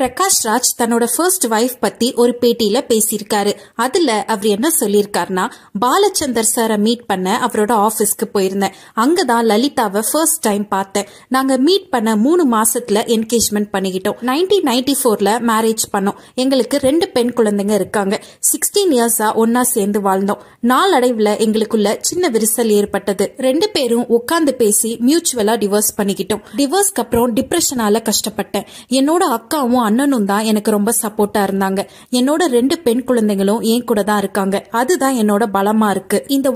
பிரகாஷ் ராஜ் தன்னோட first wife பத்தி ஒரு பேட்டியில பேசியிருக்காரு அதுல அவர் என்ன சொல்லியிருக்காருன்னா பாலச்சந்தர் சாரை மீட் பண்ண அவரோட ஆஃபீஸ்க்கு போயிருந்தேன் அங்கதான் லலிதாவை ஃபர்ஸ்ட் டைம் பார்த்தேன் நாங்க மீட் பண்ண மூணு மாசத்துல என்கேஜ்மெண்ட் பண்ணிக்கிட்டோம் நைன்டீன் நைன்டி ஃபோர்ல மேரேஜ் பண்ணோம் எங்களுக்கு ரெண்டு பெண் குழந்தைங்க இருக்காங்க சிக்ஸ்டீன் இயர்ஸா ஒன்னா சேர்ந்து வாழ்ந்தோம் நாளடைவுல எங்களுக்குள்ள சின்ன விரிசல் ஏற்பட்டது ரெண்டு பேரும் உட்கார்ந்து பேசி மியூச்சுவலா டிவோர்ஸ் பண்ணிக்கிட்டோம் டிவோர்ஸ்க்கு அப்புறம் டிப்ரெஷனால கஷ்டப்பட்டேன் என்னோட அக்காவும் அண்ணனும் தான் எனக்கு ரொம்ப சப்போர்ட்டா இருந்தாங்க என்னோட ரெண்டு பெண் குழந்தைகளும் என் கூட தான் இருக்காங்க அதுதான் என்னோட பலமா இருக்கு இந்த